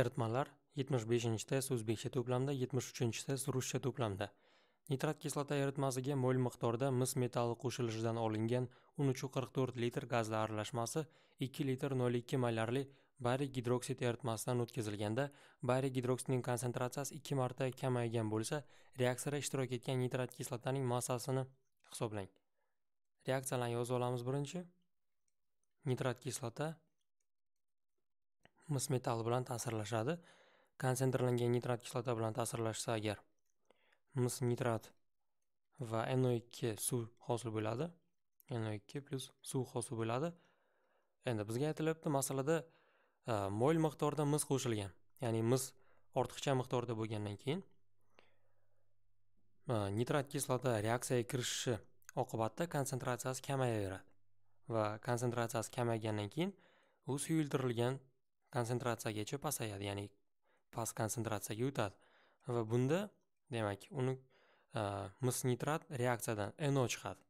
eritmalar 75 test o'zbekcha to'plamda 73 test ruscha to'plamda nitrat kislota eritmasiga mo'l miqdorda mis metalli qo'shilishidan olingan 1344 litr gazli aralashmasi 2 litr 0,2 molarli bari gidroksid eritmasidan o'tkazilganda bari gidroksidning konsentratsiyasi 2 marta kamaygan bo'lsa reaksiyada ishtirok etgan nitrat kislotaning massasini hisoblang reaksiyalarni yozib olamiz birinchi nitrat kislota mis metal bilan ta'sirlashadi konsentrlangan nitrat kislota bilan ta'sirlashsa agar mis nitrat va no2 suv hosil bo'ladi no2 plyus suv hosil bo'ladi endi bizga aytilyapti masalada e, mo'l miqdorda mis qo'shilgan ya'ni mis ortiqcha miqdorda bo'lgandan keyin e, nitrat kislota reaksiyaga kirishishi oqibatida konsentratsiyasi kamayaveradi va konsentratsiyasi kamaygandan keyin u suyultirilgan konsentratsiyagacha pasayadi ya'ni past konsentratsiyaga o'tadi va bunda demak uni e, mis nitrat reaksiyadan no chiqadi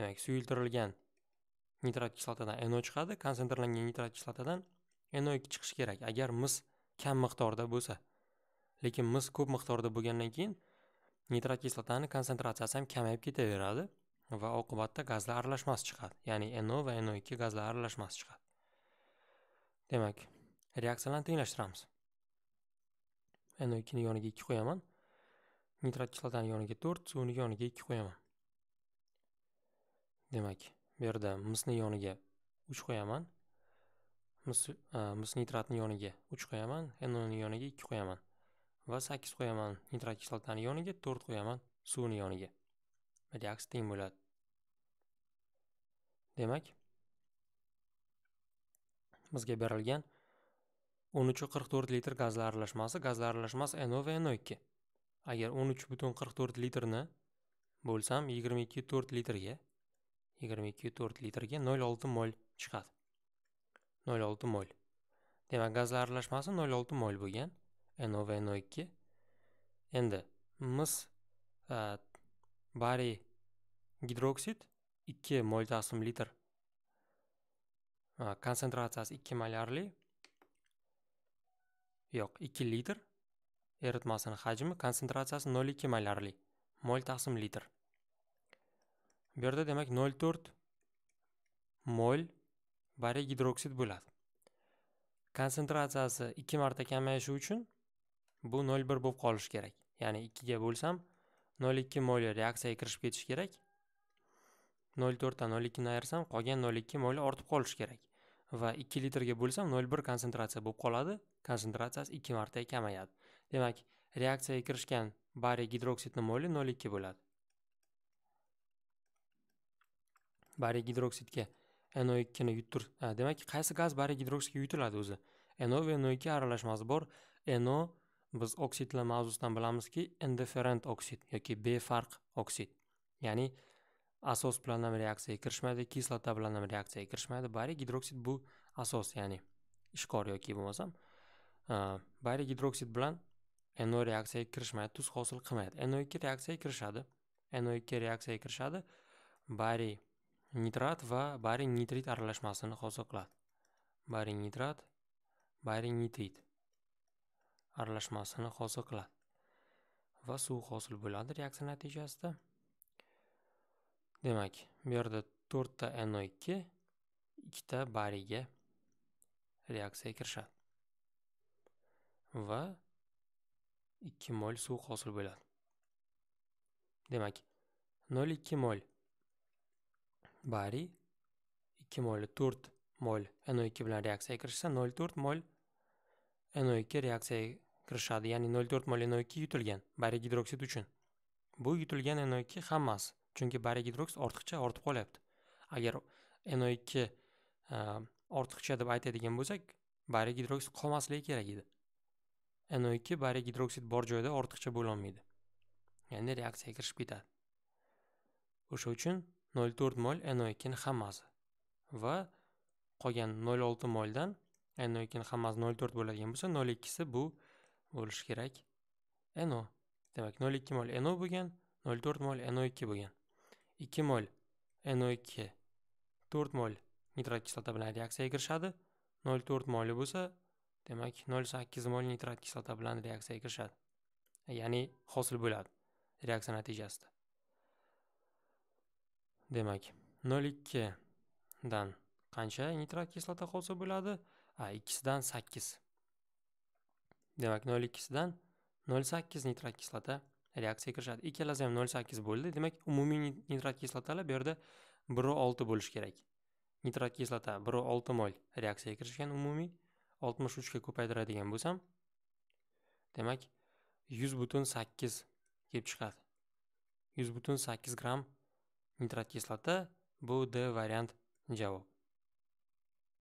demak suyultirilgan nitrat kislotadan no chiqadi konsentrlangan nitrat kislotadan no ikki chiqishi kerak agar mis kam miqdorda bo'lsa lekin mis ko'p miqdorda bo'lgandan keyin nitrat kislotani konsentratsiyasi ham kamayib ketaveradi va oqibatda gazlar aralashmasi chiqadi ya'ni no va no ikki gazlar aralashmasi chiqadi demak reaksiyalarni tenglashtiramiz n ikkini yoniga ikki qo'yaman nitrat kislotani yoniga to'rt suvni yoniga ikki qo'yaman demak bu yerda misni yoniga uch qo'yaman mis e, mis nitratni yoniga uch qo'yaman noni yoniga ikki qo'yaman va sakkiz qo'yaman nitrat kislotani yoniga to'rt qo'yaman suvni yoniga reaksiya teng bo'ladi demak bizga berilgan 13.44 litr gazli aralashmasi gazli aralashmasi NO va NO2 agar 13.44 litrni bo'lsam 22.4 litrga 22.4 litrga 0.6 mol chiqadi 0.6 mol demak gazli aralashmasi 0.6 mol bo'lgan NO va NO2 endi mis e, bariy gidroksid 2 mol taslim litr konsentratsiyasi ikki molyarli yo'q ikki litr eritmasini hajmi konsentratsiyasi nol ikki molyarli mol taqsim litr bu yerda demak nol to'rt mol bariy gidroksid bo'ladi konsentratsiyasi ikki marta kamayishi uchun bu nol bir bo'lib qolishi kerak ya'ni ikkiga bo'lsam nol ikki mol reaksiyaga kirishib ketishi kerak nol to'rtdan nol ikkini ayirsam qolgan nol ikki mol ortib qolishi kerak va 2 litrga bo'lsam 0,1 konsentratsiya bo'lib qoladi konsentratsiyasi 2 marta kamayadi demak reaksiyaga kirishgan bariy gidroksid mo'li 0,2 bo'ladi bariy gidroksidga no 2 ni yutur demak qaysi gaz bariy gidroksidga yutiladi o'zi no va no 2 aralashmasi bor no biz oksidlar mavzusidan bilamizki indiferent oksid yoki befarq oksid ya'ni asos bilan ham reaksiyaga kirishmaydi kislota bilan ham reaksiyaga kirishmaydi bariy gidroksid bu asos ya'ni ishqor yoki bo'lmasam bariy gidroksid bilan no reaksiyaga kirishmaydi tuz hosil qilmaydi no ikki reaksiyaga kirishadi no ikki reaksiyaga kirishadi bariy nitrat va bariy nitrit aralashmasini hosil qiladi bariy nitrat bariy nitrit aralashmasini hosil qiladi va suv hosil bo'ladi reaksiya natijasida demak bu yerda to'rtta no ikki ikkita bariyga reaksiya kirishadi va ikki mol suv hosil bo'ladi demak nol ikki mol bariy ikki mol to'rt mol no ikki bilan reaksiyaga kirishsa nol to'rt mol no ikki reaksiyaga kirishadi ya'ni nol to'rt mol no ikki yutilgan bariy gidroksid uchun bu yutilgan no ikki hammasi chunki bari gidroks ortiqcha ortib qolyapti agar no ikki e, ortiqcha deb aytadigan bo'lsak bari gidroks qolmasligi kerak edi no ikki bari gidroksid bor joyda ortiqcha bo'lolmaydi ya'ni reaksiyaga kirishib ketadi o'sha uchun nol to'rt mol no ikkini hammasi va qolgan nol olti moldan no ikkini hammasi nol to'rt bo'ladigan bo'lsa nol ikkisi bu bo'lishi kerak no demak nol ikki mol no bo'lgan nol to'rt mol no ikki bo'lgan 2 mol NO2 4 mol nitrat kislota bilan reaksiyaga kirishadi 0,4 mol bo'lsa demak 0,8 mol nitrat kislota bilan reaksiyaga kirishadi ya'ni hosil bo'ladi reaksiya natijasida demak 0,2 dan qancha nitrat kislota hosil bo'ladi a ikkisidan 8 demak 0,2 dan 0,8 nitrat kislota reaksiya kirishadi ikkalasi ham nol sakkiz bo'ldi demak umumiy nitrat kislotalar bu yerda biru olti bo'lishi kerak nitrat kislota biru olti mol reaksiyaga kirishgan umumiy oltmish uchga ko'paytiradigan bo'lsam demak yuz butun sakkiz kelib chiqadi yuz butun sakkiz gramm nitrat kislota bu d variant javob